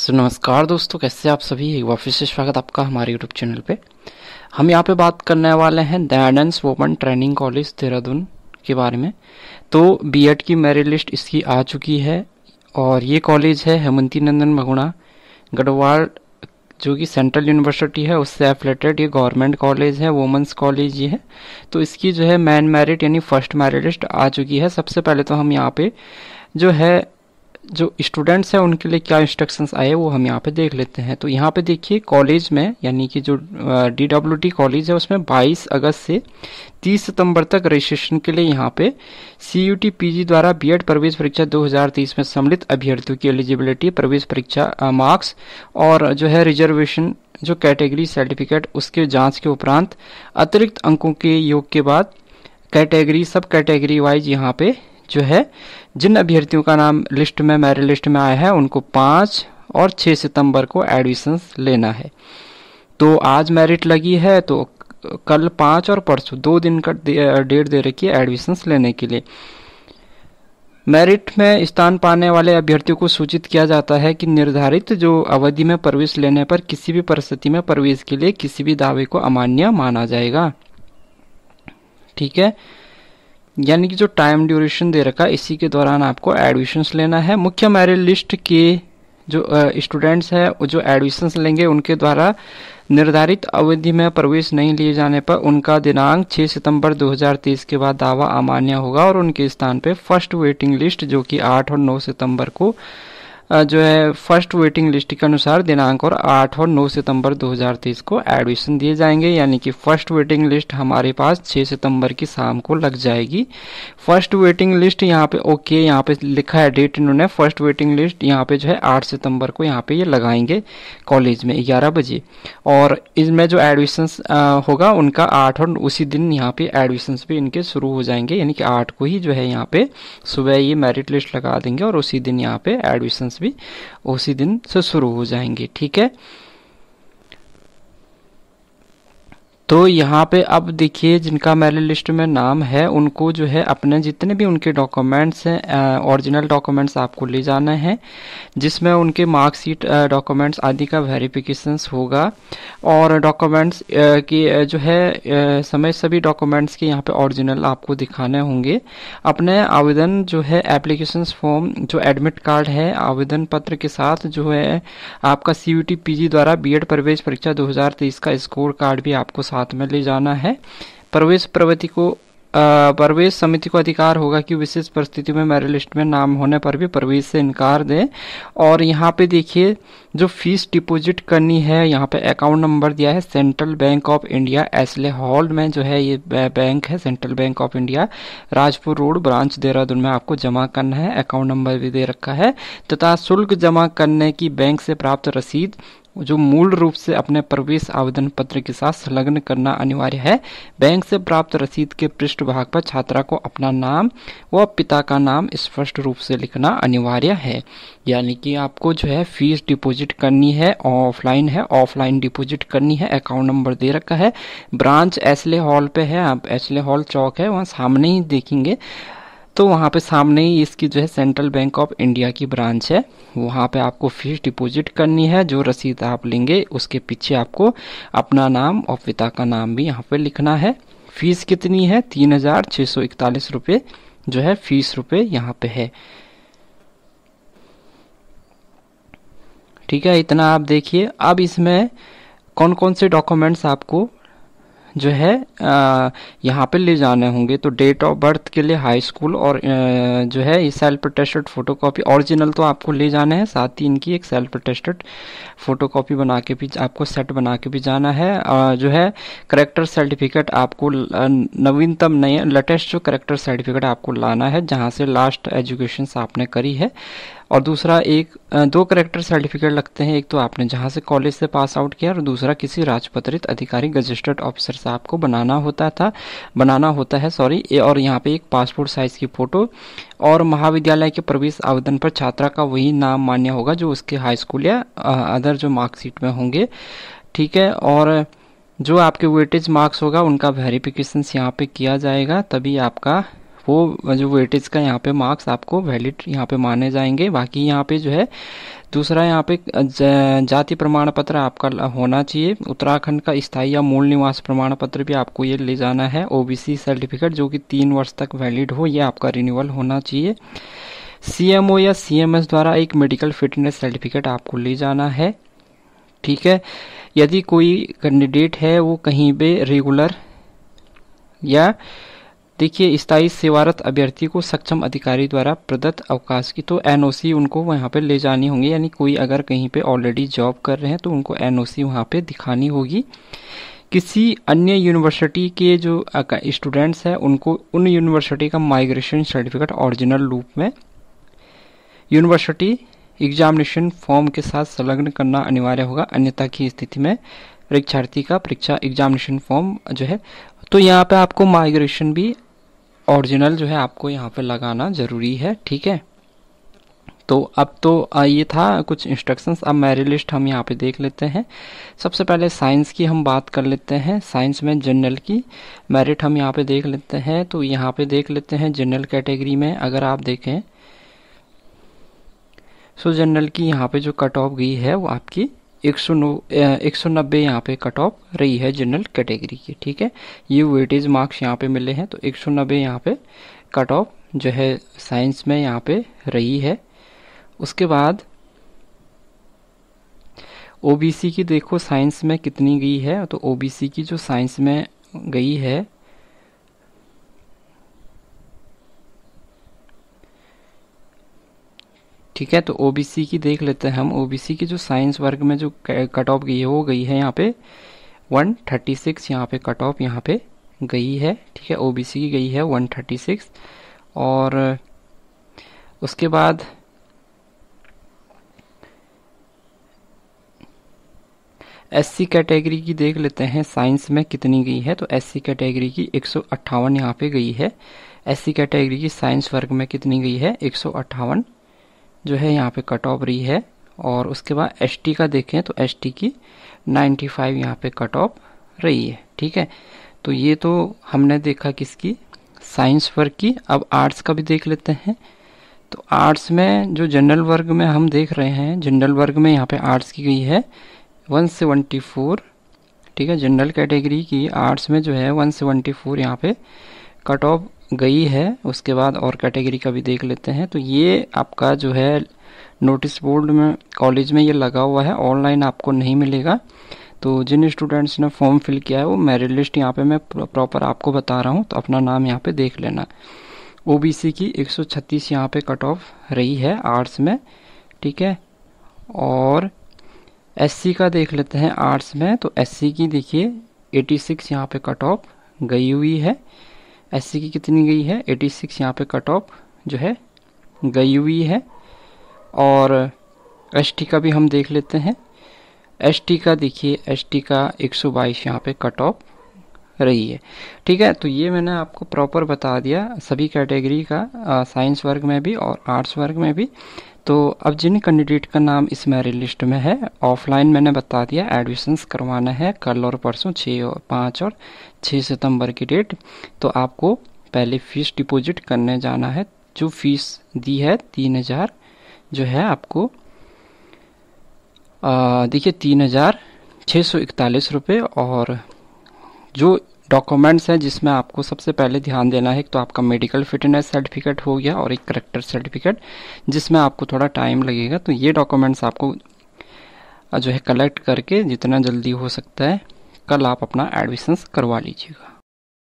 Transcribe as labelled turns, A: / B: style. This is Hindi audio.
A: सो नमस्कार दोस्तों कैसे आप सभी एक बार फिर से स्वागत आपका हमारे यूट्यूब चैनल पे हम यहाँ पे बात करने वाले हैं Dayanand women training college Dehradun के बारे में तो बीएड की मेरिट लिस्ट इसकी आ चुकी है और ये कॉलेज है हेमंती नंदन भगुणा गढ़वाल जो कि सेंट्रल यूनिवर्सिटी है उससे एफिलेटेड ये गवर्नमेंट कॉलेज है वुमेंस कॉलेज ये है तो इसकी जो है मैन मेरिट यानी फर्स्ट मेरिट लिस्ट आ चुकी है सबसे पहले तो हम यहाँ पे जो है जो स्टूडेंट्स हैं उनके लिए क्या इंस्ट्रक्शंस आए वो हम यहाँ पे देख लेते हैं तो यहाँ पे देखिए कॉलेज में यानी कि जो डी डब्ल्यू टी कॉलेज है उसमें 22 अगस्त से 30 सितंबर तक रजिस्ट्रेशन के लिए यहाँ पे C U T P G द्वारा बी एड प्रवेश परीक्षा 2030 में सम्मिलित अभ्यर्थियों की एलिजिबिलिटी प्रवेश परीक्षा मार्क्स और जो है रिजर्वेशन जो कैटेगरी सर्टिफिकेट उसके जाँच के उपरांत अतिरिक्त अंकों के योग के बाद कैटेगरी सब कैटेगरी वाइज यहाँ पे जो है जिन अभ्यर्थियों का नाम लिस्ट में मेरिट लिस्ट में आया है उनको पाँच और छः सितंबर को एडमिशन लेना है तो आज मेरिट लगी है तो कल पाँच और परसों दो दिन का डेट दे रखी है एडमिशन्स लेने के लिए मेरिट में स्थान पाने वाले अभ्यर्थियों को सूचित किया जाता है कि निर्धारित जो अवधि में प्रवेश लेने पर किसी भी परिस्थिति में प्रवेश के लिए किसी भी दावे को अमान्य माना जाएगा ठीक है यानी कि जो टाइम ड्यूरेशन दे रखा है इसी के दौरान आपको एडमिशन्स लेना है मुख्य मेरिट लिस्ट के जो स्टूडेंट्स हैं जो एडमिशन्स लेंगे उनके द्वारा निर्धारित अवधि में प्रवेश नहीं लिए जाने पर उनका दिनांक 6 सितंबर 2023 के बाद दावा अमान्य होगा और उनके स्थान पर फर्स्ट वेटिंग लिस्ट जो कि आठ और नौ सितंबर को जो है फर्स्ट वेटिंग लिस्ट के अनुसार दिनांक और 8 और 9 सितंबर 2023 को एडमिशन दिए जाएंगे यानी कि फर्स्ट वेटिंग लिस्ट हमारे पास 6 सितंबर की शाम को लग जाएगी फर्स्ट वेटिंग लिस्ट यहाँ पे ओके यहाँ पे लिखा है डेट इन्होंने फर्स्ट वेटिंग लिस्ट यहाँ पे जो है 8 सितंबर को यहाँ पे ये यह लगाएंगे कॉलेज में ग्यारह बजे और इसमें जो एडमिशन होगा उनका आठ और उसी दिन यहाँ पे एडमिशन भी इनके शुरू हो जाएंगे यानी कि आठ को ही जो है यहाँ पे सुबह ये मेरिट लिस्ट लगा देंगे और उसी दिन यहाँ पे एडमिशन भी उसी दिन से शुरू हो जाएंगे ठीक है तो यहाँ पे अब देखिए जिनका मेरे लिस्ट में नाम है उनको जो है अपने जितने भी उनके डॉक्यूमेंट्स हैं ओरिजिनल डॉक्यूमेंट्स आपको ले जाना है जिसमें उनके मार्कशीट डॉक्यूमेंट्स आदि का वेरिफिकेशन होगा और डॉक्यूमेंट्स की जो है समय सभी डॉक्यूमेंट्स के यहाँ पे ओरिजिनल आपको दिखाने होंगे अपने आवेदन जो है एप्लीकेशन फॉर्म जो एडमिट कार्ड है आवेदन पत्र के साथ जो है आपका सी यू द्वारा बी प्रवेश परीक्षा दो का स्कोर कार्ड भी आपको साथ हाथ में ले जाना है प्रवेश प्रवृत्ति को प्रवेश समिति को अधिकार होगा कि विशेष परिस्थिति में मेरिट लिस्ट में नाम होने पर भी प्रवेश से इनकार दें और यहाँ पे देखिए जो फीस डिपॉजिट करनी है यहाँ पे अकाउंट नंबर दिया है Central Bank of India Astley Hall में जो है ये बैंक है Central Bank of India Rajpur Road branch Dehradun में आपको जमा करना है अकाउंट नंबर भी दे रखा है तथा शुल्क जमा करने की बैंक से प्राप्त रसीद जो मूल रूप से अपने प्रवेश आवेदन पत्र के साथ संलग्न करना अनिवार्य है बैंक से प्राप्त रसीद के पृष्ठ भाग पर छात्रा को अपना नाम व पिता का नाम स्पष्ट रूप से लिखना अनिवार्य है यानी कि आपको जो है फीस डिपॉजिट करनी है ऑफलाइन है ऑफलाइन डिपॉजिट करनी है अकाउंट नंबर दे रखा है ब्रांच एसले हॉल पे है आप एसले हॉल चौक है वहाँ सामने ही देखेंगे तो वहाँ पे सामने ही इसकी जो है सेंट्रल बैंक ऑफ इंडिया की ब्रांच है वहाँ पे आपको फीस डिपॉजिट करनी है जो रसीद आप लेंगे उसके पीछे आपको अपना नाम और पिता का नाम भी यहाँ पे लिखना है फीस कितनी है तीन हजार छः सौ इकतालीस रुपये जो है फीस रुपये यहाँ पे है ठीक है इतना आप देखिए अब इसमें कौन कौन से डॉक्यूमेंट्स आपको जो है यहाँ पे ले जाने होंगे तो डेट ऑफ बर्थ के लिए हाई स्कूल और आ, जो है ये self protested photo copy original तो आपको ले जाना है साथ ही इनकी एक सेल्फ प्रोटेस्टेड फोटो कापी बना के भी आपको सेट बना के भी जाना है आ, जो है करेक्टर सर्टिफिकेट आपको नवीनतम नए लेटेस्ट जो करेक्टर सर्टिफिकेट आपको लाना है जहाँ से लास्ट एजुकेशन आपने करी है और दूसरा एक दो करेक्टर सर्टिफिकेट लगते हैं एक तो आपने जहाँ से कॉलेज से पास आउट किया और दूसरा किसी राजपत्रित अधिकारी रजिस्टर्ड ऑफिसर से आपको बनाना होता था बनाना होता है सॉरी और यहाँ पे एक पासपोर्ट साइज़ की फ़ोटो और महाविद्यालय के प्रवेश आवेदन पर छात्रा का वही नाम मान्य होगा जो उसके हाई स्कूल या अदर जो मार्कशीट में होंगे ठीक है और जो आपके वेटेज मार्क्स होगा उनका वेरिफिकेशन यहाँ पे किया जाएगा तभी आपका वो जो वेटेज का यहाँ पे मार्क्स आपको वैलिड यहाँ पे माने जाएंगे बाकी यहाँ पे जो है दूसरा यहाँ पे जाति प्रमाण पत्र आपका होना चाहिए उत्तराखंड का स्थायी या मूल निवास प्रमाण पत्र भी आपको ये ले जाना है ओबीसी सर्टिफिकेट जो कि तीन वर्ष तक वैलिड हो ये आपका रिन्यूअल होना चाहिए सीएमओ या सीएमएस द्वारा एक मेडिकल फिटनेस सर्टिफिकेट आपको ले जाना है ठीक है यदि कोई कैंडिडेट है वो कहीं पे रेगुलर या देखिए स्थायी सेवारत अभ्यर्थी को सक्षम अधिकारी द्वारा प्रदत्त अवकाश की तो एनओसी उनको वहाँ पर ले जानी होंगी यानी कोई अगर कहीं पे ऑलरेडी जॉब कर रहे हैं तो उनको एनओसी वहाँ पर दिखानी होगी किसी अन्य यूनिवर्सिटी के जो स्टूडेंट्स हैं उनको उन यूनिवर्सिटी का माइग्रेशन सर्टिफिकेट ओरिजिनल रूप में यूनिवर्सिटी एग्जामिनेशन फॉर्म के साथ संलग्न करना अनिवार्य होगा अन्यथा की स्थिति में परीक्षार्थी का परीक्षा एग्जामिनेशन फॉर्म जो है तो यहाँ पे आपको माइग्रेशन भी ओरिजिनल जो है आपको यहाँ पे लगाना ज़रूरी है ठीक है तो अब तो ये था कुछ इंस्ट्रक्शंस अब मेरिट लिस्ट हम यहाँ पे देख लेते हैं सबसे पहले साइंस की हम बात कर लेते हैं साइंस में जनरल की मेरिट हम यहाँ पे देख लेते हैं तो यहाँ पे देख लेते हैं जनरल कैटेगरी में अगर आप देखें सो जनरल की यहाँ पे जो कट ऑफ गई है वो आपकी एक सौ नौ एक सौ नब्बे यहाँ पे कट ऑफ रही है जनरल कैटेगरी की ठीक है ये वेटेज मार्क्स यहाँ पे मिले हैं तो एक सौ नब्बे यहाँ पे कट ऑफ जो है साइंस में यहाँ पे रही है उसके बाद ओबीसी की देखो साइंस में कितनी गई है तो ओबीसी की जो साइंस में गई है ठीक है तो ओबीसी की देख लेते हैं हम ओबीसी की जो साइंस वर्ग में जो कट ऑफ गई है वो गई है यहाँ पे 136 थर्टी सिक्स यहाँ पे कट ऑफ यहाँ पे गई है ठीक है ओबीसी की गई है 136 और उसके बाद एससी कैटेगरी की देख लेते हैं साइंस में कितनी गई है तो एससी कैटेगरी की एक सौ यहाँ पे गई है एससी कैटेगरी की साइंस वर्ग में कितनी गई है एक सौ जो है यहाँ पे कट ऑफ रही है और उसके बाद एस का देखें तो एस की 95 फाइव यहाँ पर कट ऑफ रही है ठीक है तो ये तो हमने देखा किसकी साइंस वर्ग की अब आर्ट्स का भी देख लेते हैं तो आर्ट्स में जो जनरल वर्ग में हम देख रहे हैं जनरल वर्ग में यहाँ पे आर्ट्स की गई है 174 ठीक है जनरल कैटेगरी की आर्ट्स में जो है 174 यहाँ पे कट ऑफ गई है उसके बाद और कैटेगरी का भी देख लेते हैं तो ये आपका जो है नोटिस बोर्ड में कॉलेज में ये लगा हुआ है ऑनलाइन आपको नहीं मिलेगा तो जिन स्टूडेंट्स ने फॉर्म फिल किया है वो मेरिट लिस्ट यहाँ पे मैं प्रॉपर आपको बता रहा हूँ तो अपना नाम यहाँ पे देख लेना ओबीसी की 136 यहाँ पे कट ऑफ रही है आर्ट्स में ठीक है और एस का देख लेते हैं आर्ट्स में तो एस की देखिए एटी सिक्स यहाँ पे कट ऑफ गई हुई है एस की कितनी गई है 86 सिक्स यहाँ पर कट ऑफ जो है गई हुई है और एस का भी हम देख लेते हैं एस का देखिए एस का 122 सौ बाईस यहाँ पर कट ऑफ रही है ठीक है तो ये मैंने आपको प्रॉपर बता दिया सभी कैटेगरी का साइंस वर्ग में भी और आर्ट्स वर्ग में भी तो अब जिन कैंडिडेट का नाम इस मेरिट लिस्ट में है ऑफलाइन मैंने बता दिया एडमिशंस करवाना है कल और परसों छः और पाँच और छः सितंबर की डेट तो आपको पहले फीस डिपॉजिट करने जाना है जो फीस दी है तीन हज़ार जो है आपको देखिए तीन हज़ार छः सौ इकतालीस रुपये और जो डॉक्यूमेंट्स हैं जिसमें आपको सबसे पहले ध्यान देना है एक तो आपका मेडिकल फिटनेस सर्टिफिकेट हो गया और एक करेक्टर सर्टिफिकेट जिसमें आपको थोड़ा टाइम लगेगा तो ये डॉक्यूमेंट्स आपको जो है कलेक्ट करके जितना जल्दी हो सकता है कल आप अपना एडमिशन्स करवा लीजिएगा